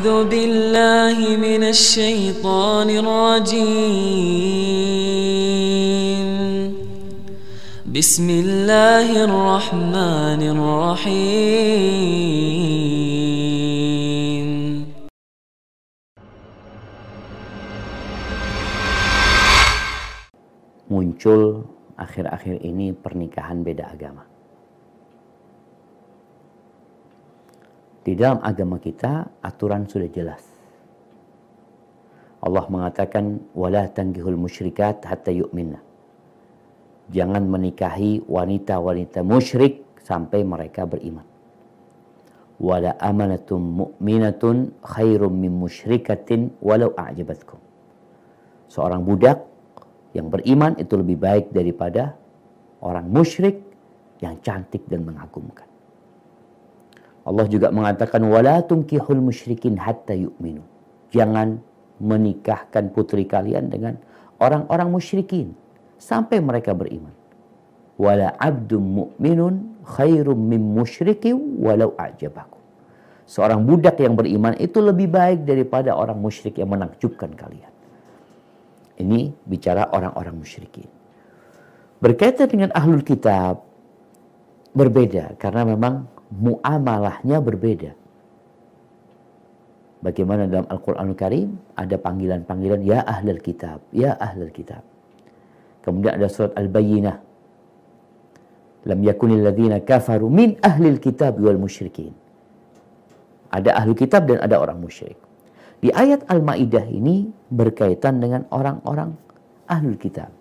أعوذ بالله من الشيطان الرجيم بسم الله الرحمن الرحيم muncul akhir-akhir ini pernikahan beda agama Di dalam agama kita aturan sudah jelas. Allah mengatakan wala tangkihul musyrikat hatta yu'minna. Jangan menikahi wanita-wanita musyrik sampai mereka beriman. Wala amanatum mu'minatun khairum min musyrikatin walau a'jabatkum. Seorang budak yang beriman itu lebih baik daripada orang musyrik yang cantik dan mengagumkan. Allah juga mengatakan wala tunkihul musyrikin hatta yu'minu. Jangan menikahkan putri kalian dengan orang-orang musyrikin sampai mereka beriman. Wala abdum mu'minun khairum min musyriki walau ajabaku Seorang budak yang beriman itu lebih baik daripada orang musyrik yang menakjubkan kalian. Ini bicara orang-orang musyrikin. Berkaitan dengan ahlul kitab berbeda karena memang muamalahnya berbeda. Bagaimana dalam Al-Quranul Karim ada panggilan-panggilan ya ahlul kitab, ya ahlul kitab. Kemudian ada surat Al-Bayyinah. Lam yakunil ladzina kafaru min ahlil kitab wal musyrikin. Ada ahlul kitab dan ada orang musyrik. Di ayat Al-Maidah ini berkaitan dengan orang-orang ahlul kitab.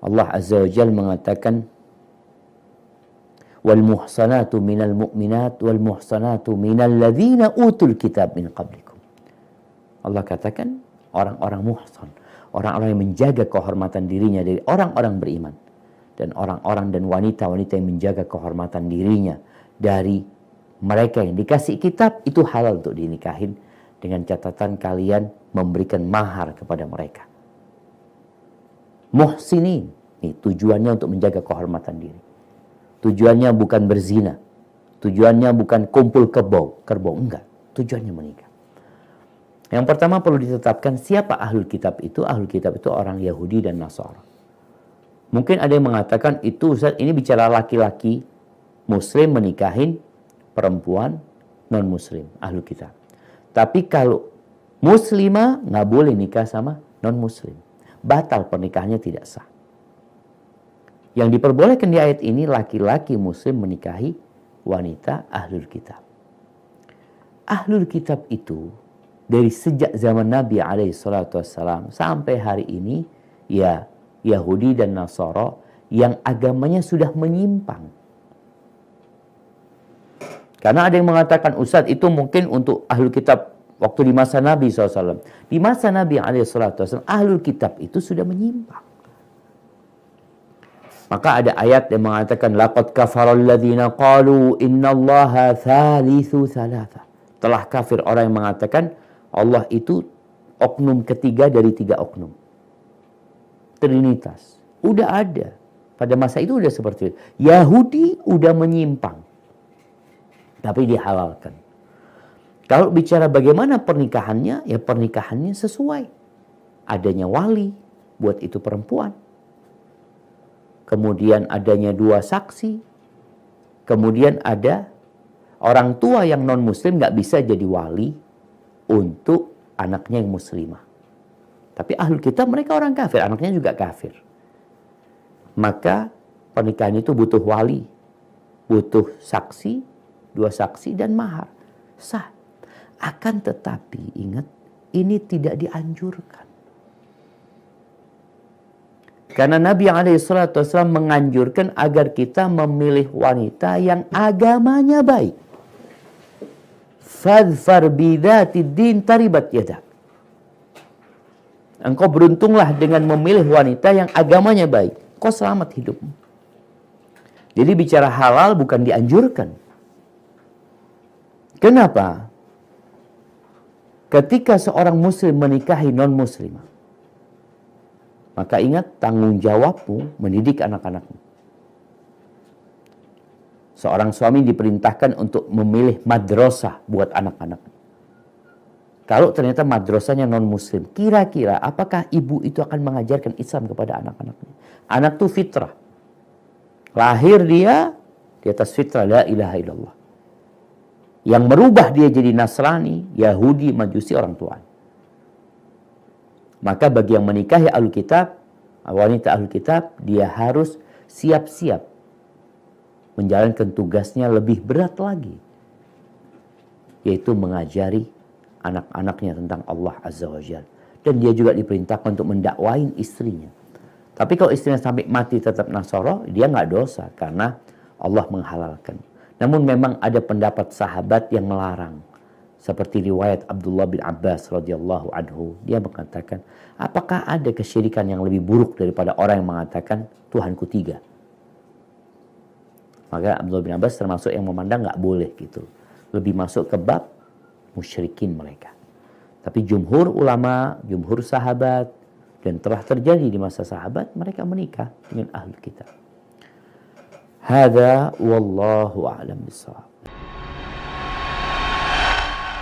Allah Azza wa Jal mengatakan Allah katakan orang-orang muhsan, orang-orang yang menjaga kehormatan dirinya dari orang-orang beriman dan orang-orang dan wanita-wanita yang menjaga kehormatan dirinya dari mereka yang dikasih kitab itu halal untuk dinikahin dengan catatan kalian memberikan mahar kepada mereka. Muhsinin, ini tujuannya untuk menjaga kehormatan diri Tujuannya bukan berzina. Tujuannya bukan kumpul kebo, kerbau. Enggak. Tujuannya menikah. Yang pertama perlu ditetapkan siapa ahlul kitab itu. Ahlul kitab itu orang Yahudi dan Nasara. Mungkin ada yang mengatakan itu Ustaz ini bicara laki-laki muslim menikahin perempuan non muslim ahlul kitab. Tapi kalau muslimah nggak boleh nikah sama non muslim. Batal pernikahannya tidak sah. Yang diperbolehkan di ayat ini laki-laki muslim menikahi wanita ahlul kitab. Ahlul kitab itu dari sejak zaman Nabi alaihi salatu wassalam sampai hari ini ya Yahudi dan Nasoro yang agamanya sudah menyimpang. Karena ada yang mengatakan Ustadz itu mungkin untuk ahlul kitab waktu di masa Nabi SAW. Di masa Nabi SAW, ahlul kitab itu sudah menyimpang. Maka ada ayat yang mengatakan laqad kafaralladzina qalu innallaha thalithu thalatha. Telah kafir orang yang mengatakan Allah itu oknum ketiga dari tiga oknum. Trinitas. Udah ada. Pada masa itu udah seperti itu. Yahudi udah menyimpang. Tapi dihalalkan. Kalau bicara bagaimana pernikahannya, ya pernikahannya sesuai. Adanya wali, buat itu perempuan kemudian adanya dua saksi, kemudian ada orang tua yang non muslim nggak bisa jadi wali untuk anaknya yang muslimah. Tapi ahlul kitab mereka orang kafir, anaknya juga kafir. Maka pernikahan itu butuh wali, butuh saksi, dua saksi dan mahar. Sah. Akan tetapi ingat ini tidak dianjurkan. Karena Nabi SAW menganjurkan agar kita memilih wanita yang agamanya baik. Fadfar bidati din taribat yada. Engkau beruntunglah dengan memilih wanita yang agamanya baik. Kau selamat hidupmu. Jadi bicara halal bukan dianjurkan. Kenapa? Ketika seorang muslim menikahi non-muslimah maka ingat tanggung jawabmu mendidik anak-anakmu. Seorang suami diperintahkan untuk memilih madrasah buat anak anak Kalau ternyata madrasahnya non-muslim, kira-kira apakah ibu itu akan mengajarkan Islam kepada anak-anaknya? Anak itu fitrah. Lahir dia di atas fitrah la ilaha illallah. Yang merubah dia jadi Nasrani, Yahudi, Majusi, orang tuanya. Maka bagi yang menikahi ya ahlu kitab, wanita ahlu kitab, dia harus siap-siap menjalankan tugasnya lebih berat lagi. Yaitu mengajari anak-anaknya tentang Allah Azza wa Jal. Dan dia juga diperintahkan untuk mendakwain istrinya. Tapi kalau istrinya sampai mati tetap Nasoro, dia nggak dosa karena Allah menghalalkan. Namun memang ada pendapat sahabat yang melarang seperti riwayat Abdullah bin Abbas radhiyallahu anhu dia mengatakan apakah ada kesyirikan yang lebih buruk daripada orang yang mengatakan Tuhanku tiga maka Abdullah bin Abbas termasuk yang memandang nggak boleh gitu lebih masuk ke bab musyrikin mereka tapi jumhur ulama jumhur sahabat dan telah terjadi di masa sahabat mereka menikah dengan ahli kita hada wallahu a'lam bishawab